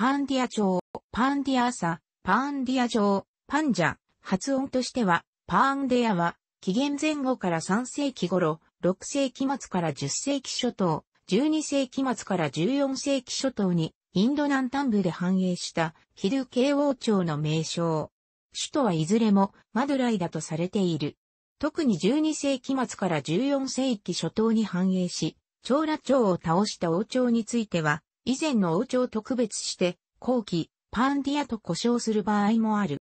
パンディア朝、パンディア朝、パンディア朝、パンジャ、発音としては、パーンデアは、紀元前後から3世紀頃、6世紀末から10世紀初頭、12世紀末から14世紀初頭に、インド南端部で繁栄した、ヒル系王朝の名称。首都はいずれも、マドライだとされている。特に12世紀末から14世紀初頭に繁栄し、長羅朝を倒した王朝については、以前の王朝特別して、後期、パンディアと呼称する場合もある。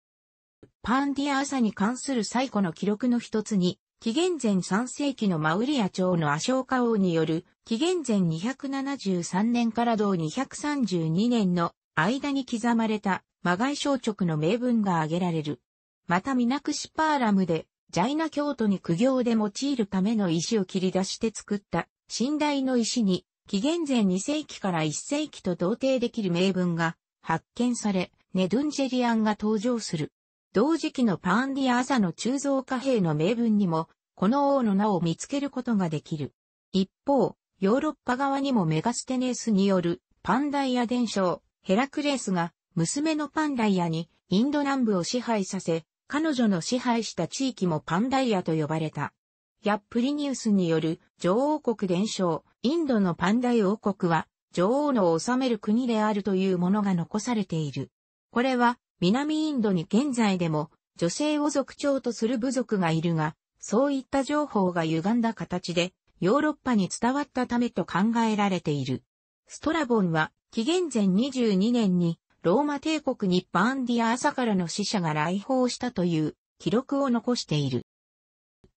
パンディア朝に関する最古の記録の一つに、紀元前3世紀のマウリア朝のアショウカ王による、紀元前273年から同232年の間に刻まれた、マガイ小直の名文が挙げられる。また、ミナクシパーラムで、ジャイナ教徒に苦行で用いるための石を切り出して作った、寝台の石に、紀元前2世紀から1世紀と同定できる名文が発見され、ネドゥンジェリアンが登場する。同時期のパーンディア朝の鋳造貨幣の名文にも、この王の名を見つけることができる。一方、ヨーロッパ側にもメガステネスによるパンダイア伝承、ヘラクレスが娘のパンダイアにインド南部を支配させ、彼女の支配した地域もパンダイアと呼ばれた。ップリニウスによる女王国伝承、インドのパンダ王国は、女王の治める国であるというものが残されている。これは、南インドに現在でも、女性を族長とする部族がいるが、そういった情報が歪んだ形で、ヨーロッパに伝わったためと考えられている。ストラボンは、紀元前22年に、ローマ帝国にバンディア朝からの死者が来訪したという記録を残している。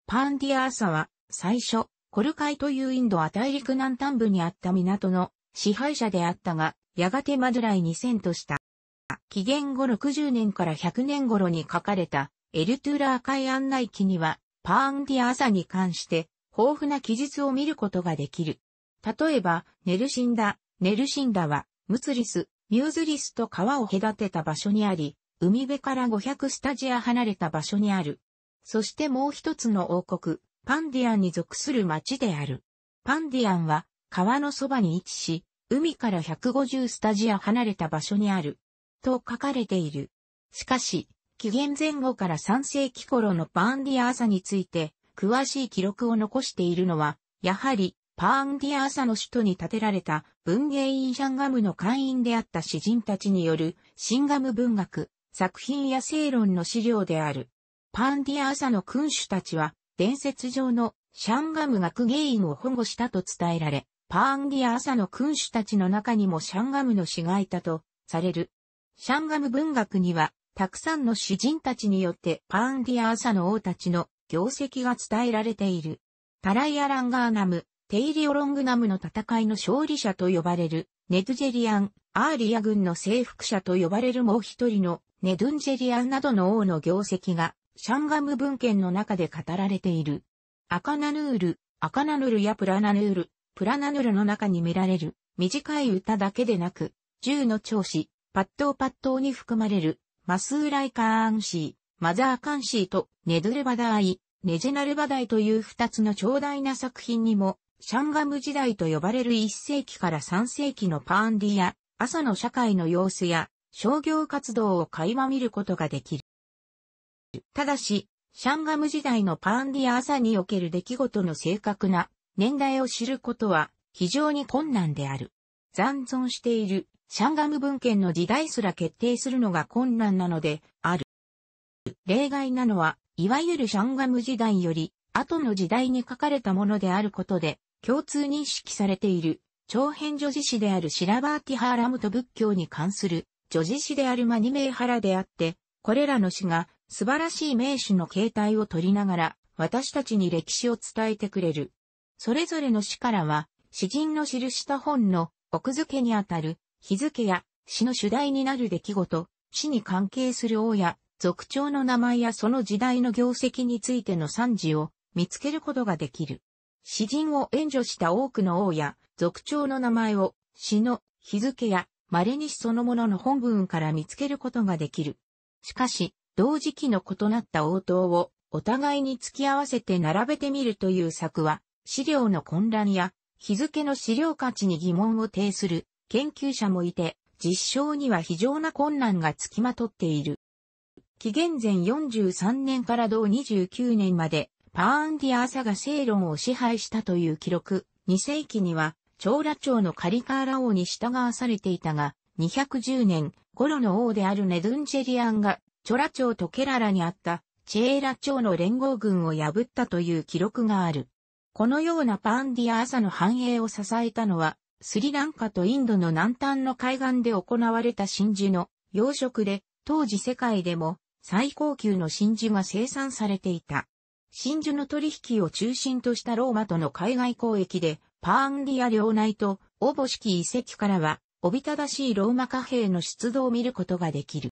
パンディア朝は、最初、コルカイというインドは大陸南端部にあった港の支配者であったが、やがてマドライに遷都した。紀元後60年から100年頃に書かれたエルトゥーラー海案内記には、パーンディアザに関して豊富な記述を見ることができる。例えば、ネルシンダ、ネルシンダは、ムツリス、ミューズリスと川を隔てた場所にあり、海辺から500スタジア離れた場所にある。そしてもう一つの王国、パンディアンに属する町である。パンディアンは川のそばに位置し、海から150スタジア離れた場所にある。と書かれている。しかし、紀元前後から3世紀頃のパンディアーサについて、詳しい記録を残しているのは、やはり、パンディアーサの首都に建てられた文芸院シャンガムの会員であった詩人たちによるシンガム文学、作品や正論の資料である。パンディアーサの君主たちは伝説上のシャンガム学芸員を保護したと伝えられ、パーンギア朝の君主たちの中にもシャンガムの死がいたとされる。シャンガム文学には、たくさんの詩人たちによってパーンギア朝の王たちの業績が伝えられている。タライアランガーナム、テイリオロングナムの戦いの勝利者と呼ばれる、ネドゥジェリアン、アーリア軍の征服者と呼ばれるもう一人のネドゥンジェリアンなどの王の業績がシャンガム文献の中で語られている。アカナヌール、アカナヌルやプラナヌール、プラナヌルの中に見られる、短い歌だけでなく、銃の調子、パッドーパッドーに含まれる、マスーライカーンシー、マザーカンシーと、ネドルバダーイ、ネジナルバダイという二つの長大な作品にも、シャンガム時代と呼ばれる一世紀から三世紀のパーンディや、朝の社会の様子や、商業活動を垣間見ることができる。ただし、シャンガム時代のパンディア朝における出来事の正確な年代を知ることは非常に困難である。残存しているシャンガム文献の時代すら決定するのが困難なのである。例外なのは、いわゆるシャンガム時代より後の時代に書かれたものであることで共通認識されている長編女子誌であるシラバーティハーラムと仏教に関する女子誌であるマニメーハラであって、これらの詩が素晴らしい名手の形態を取りながら、私たちに歴史を伝えてくれる。それぞれの詩からは、詩人の記した本の奥付けにあたる日付や詩の主題になる出来事、詩に関係する王や族長の名前やその時代の業績についての賛辞を見つけることができる。詩人を援助した多くの王や族長の名前を詩の日付や稀に詩そのものの本文から見つけることができる。しかし、同時期の異なった応答をお互いに付き合わせて並べてみるという策は、資料の混乱や日付の資料価値に疑問を呈する研究者もいて、実証には非常な困難がつきまとっている。紀元前43年から同29年まで、パーンディアーサが正論を支配したという記録、2世紀には、長羅町のカリカーラ王に従わされていたが、210年頃の王であるネドゥンジェリアンがチョラ朝とケララにあったチェーラ朝の連合軍を破ったという記録がある。このようなパンディア朝の繁栄を支えたのは、スリランカとインドの南端の海岸で行われた真珠の養殖で、当時世界でも最高級の真珠が生産されていた。真珠の取引を中心としたローマとの海外交易で、パーンディア領内と、オボき遺跡からは、おびただしいローマ貨幣の出土を見ることができる。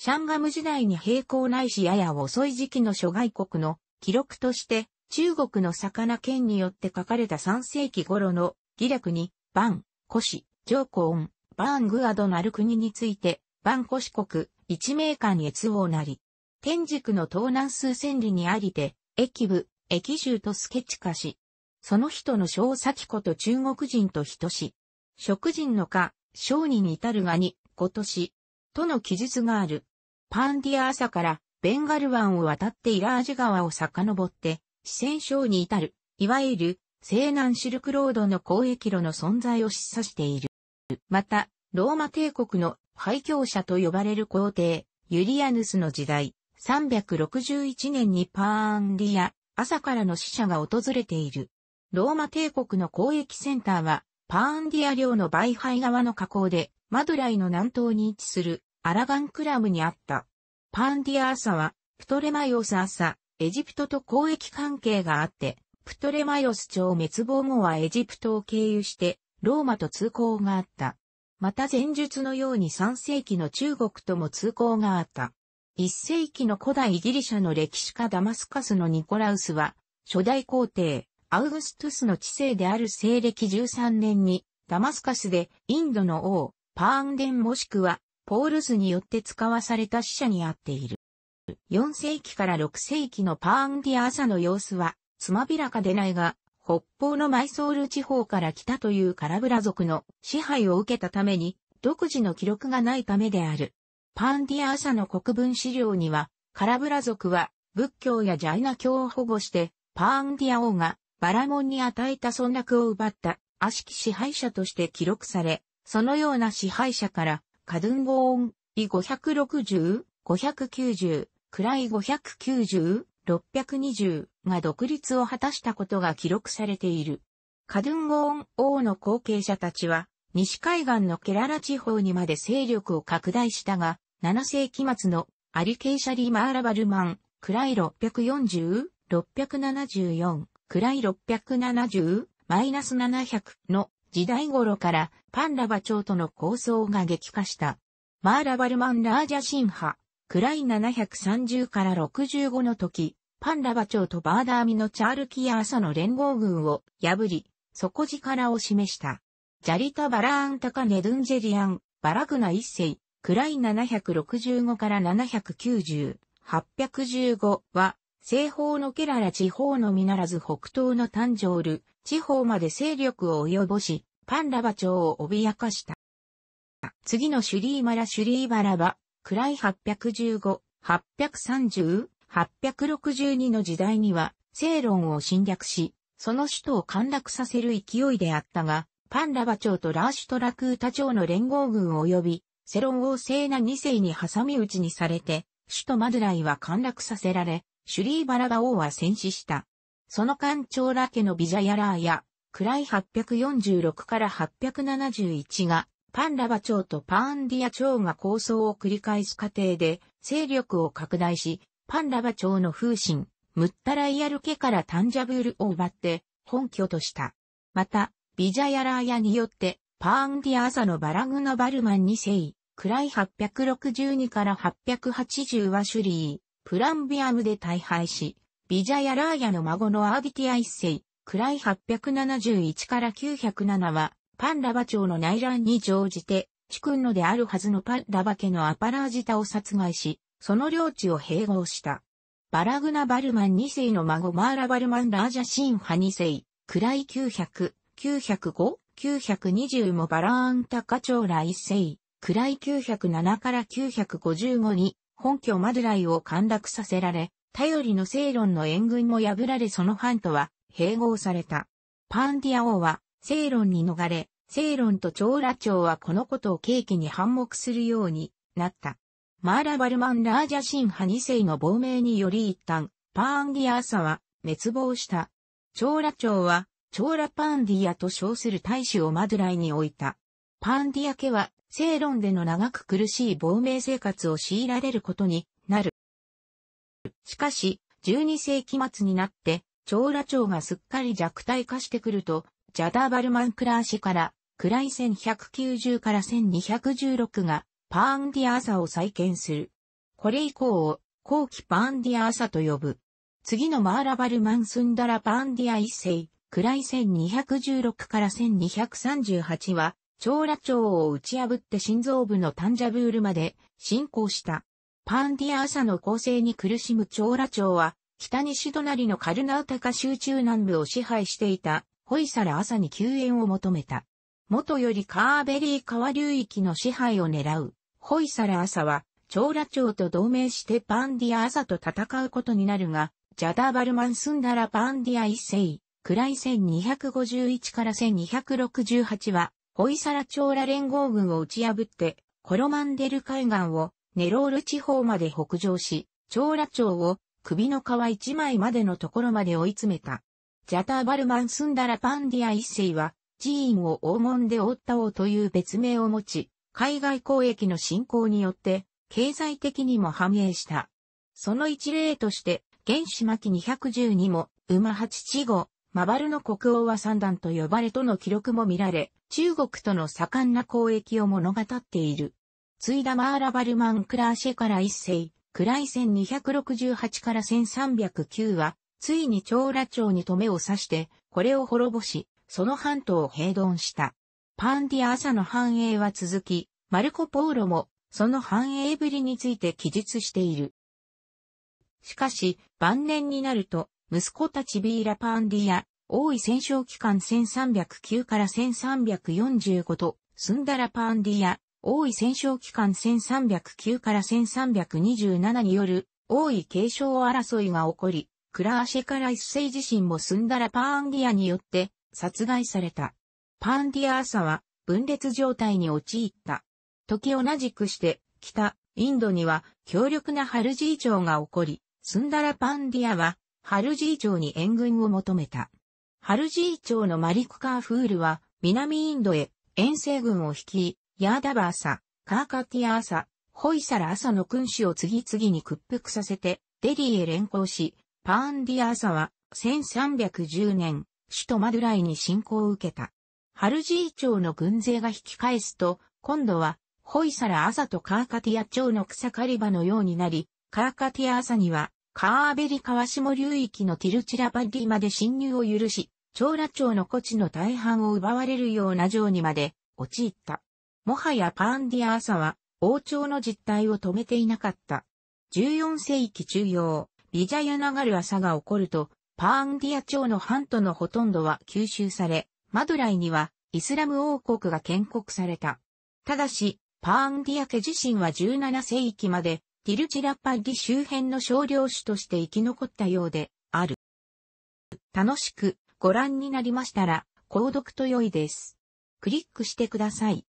シャンガム時代に並行ないしやや遅い時期の諸外国の記録として中国の魚剣によって書かれた3世紀頃の義略にバン、コシ、ジョバーングアドなる国についてバンコシ国一名間越王なり。天竺の東南数千里にありて、駅部、駅州とスケッチ化し、その人の小先子と中国人と等し、食人の家、商人至るがに、今年、との記述がある。パンディア朝からベンガル湾を渡ってイラージ川を遡って、四川省に至る、いわゆる西南シルクロードの交易路の存在を示唆している。また、ローマ帝国の廃墟者と呼ばれる皇帝、ユリアヌスの時代、361年にパーンディア、朝からの死者が訪れている。ローマ帝国の交易センターは、パーンディア領のバイハイの河口で、マドライの南東に位置するアラガンクラムにあった。パンディアーサは、プトレマイオス朝、エジプトと交易関係があって、プトレマイオス朝滅亡後はエジプトを経由して、ローマと通行があった。また前述のように3世紀の中国とも通行があった。1世紀の古代ギリシャの歴史家ダマスカスのニコラウスは、初代皇帝、アウグストゥスの治世である西暦13年に、ダマスカスでインドの王、パーンデンもしくはポールズによって使わされた死者にあっている。4世紀から6世紀のパーンディア朝の様子は、つまびらかでないが、北方のマイソール地方から来たというカラブラ族の支配を受けたために、独自の記録がないためである。パーンディア朝の国文資料には、カラブラ族は仏教やジャイナ教を保護して、パーンディア王がバラモンに与えた尊落を奪った悪しき支配者として記録され、そのような支配者からカドゥンゴーン、イ560、590、クライ590、620が独立を果たしたことが記録されている。カドゥンゴーン王の後継者たちは、西海岸のケララ地方にまで勢力を拡大したが、7世紀末のアリケイシャリー・マーラバルマン、クライ640、674、クライ670、マイナス700の時代頃からパンラバ朝との構想が激化した。マーラバルマン・ラージャ・シン派、クライ730から65の時、パンラバ朝とバーダーミのチャールキアーサの連合軍を破り、底力を示した。ジャリタ・バラーン・タカ・ネドゥンジェリアン、バラグナ一世、クライ765から790、815は、西方のケララ地方のみならず北東のタンジョール、地方まで勢力を及ぼし、パンラバ朝を脅かした。次のシュリーマラシュリーバラバ、暗い815、830、862の時代には、セーロンを侵略し、その首都を陥落させる勢いであったが、パンラバ朝とラーシュトラクータ朝の連合軍及び、セロン王聖な二世に挟み撃ちにされて、首都マドライは陥落させられ、シュリーバラバ王は戦死した。その間長ラ家のビジャヤラーや、クライ846から871が、パンラバ朝とパーンディア朝が構想を繰り返す過程で、勢力を拡大し、パンラバ朝の風神、ムッタライアル家からタンジャブールを奪って、本拠とした。また、ビジャヤラーヤによって、パーンディア朝のバラグナバルマン2世、イ862から880はシュリー、プランビアムで大敗し、ビジャヤラーヤの孫のアーディティア1世、位871から907は、パンラバ朝の内乱に乗じて、主君のであるはずのパンラバ家のアパラージタを殺害し、その領地を併合した。バラグナ・バルマン2世の孫マーラ・バルマン・ラージャ・シン・ハ2世、位900、905、920もバラーン・タカチョーラ1世、位907から955に、本拠マドライを陥落させられ、頼りの正論の援軍も破られそのハとは、併合された。パンディア王は、セイロンに逃れ、セイロンと長羅朝はこのことを契機に反目するようになった。マーラバルマン・ラージャ・シン・ハ2世の亡命により一旦、パーンディア朝は滅亡した。長羅朝は、長羅パンディアと称する大使をマドライに置いた。パンディア家は、セイロンでの長く苦しい亡命生活を強いられることになる。しかし、12世紀末になって、長羅町がすっかり弱体化してくると、ジャダーバルマンクラー氏から、クライ1190から1216が、パーンディアーサを再建する。これ以降を、後期パーンディアーサと呼ぶ。次のマーラバルマンスンダラパーンディア一世、クライ1216から1238は、長羅町を打ち破って心臓部のタンジャブールまで進行した。パーンディアーサの構成に苦しむ長羅町は、北西隣のカルナウタカ州中南部を支配していたホイサラ朝に救援を求めた。元よりカーベリー川流域の支配を狙うホイサラ朝は、長羅町と同盟してパンディア朝と戦うことになるが、ジャダーバルマンスンダラパンディア一世、暗い1251から1268は、ホイサラ長羅連合軍を打ち破って、コロマンデル海岸をネロール地方まで北上し、長羅町を首の皮一枚までのところまで追い詰めた。ジャターバルマンスンダラパンディア一世は、寺院を黄門で覆った王という別名を持ち、海外交易の振興によって、経済的にも繁栄した。その一例として、原始巻210にも、馬八地後、マバルの国王は三段と呼ばれとの記録も見られ、中国との盛んな交易を物語っている。ついだマーラバルマンクラーシェから一世、来1268から1309は、ついに長羅町に止めを刺して、これを滅ぼし、その半島を平丼した。パンディア朝の繁栄は続き、マルコ・ポーロも、その繁栄ぶりについて記述している。しかし、晩年になると、息子たちビーラ・パンディア、王位戦勝期間1309から1345と、スンダラ・パンディア、王位戦勝期間1309から1327による王位継承争いが起こり、クラーシェから一世自身もスンダラパーンディアによって殺害された。パーンディア朝は分裂状態に陥った。時同じくして北インドには強力なハルジー朝が起こり、スンダラパンディアはハルジー朝に援軍を求めた。ハルジー朝のマリクカーフールは南インドへ遠征軍を率い、ヤーダバーサ、カーカティアーサ、ホイサラーサの君主を次々に屈服させて、デリーへ連行し、パーンディアーサは、1310年、首都マドゥライに侵攻を受けた。ハルジー朝の軍勢が引き返すと、今度は、ホイサラーサとカーカティア朝の草刈り場のようになり、カーカティアーサには、カーベリ川下流域のティルチラパディまで侵入を許し、長羅町の古地の大半を奪われるような城にまで陥った。もはやパーンディアーサは王朝の実態を止めていなかった。14世紀中央、ビジャユナガル朝が起こると、パーンディア朝の半島のほとんどは吸収され、マドライにはイスラム王国が建国された。ただし、パーンディア家自身は17世紀までティルチラッパッリ周辺の少量種として生き残ったようである。楽しくご覧になりましたら、購読と良いです。クリックしてください。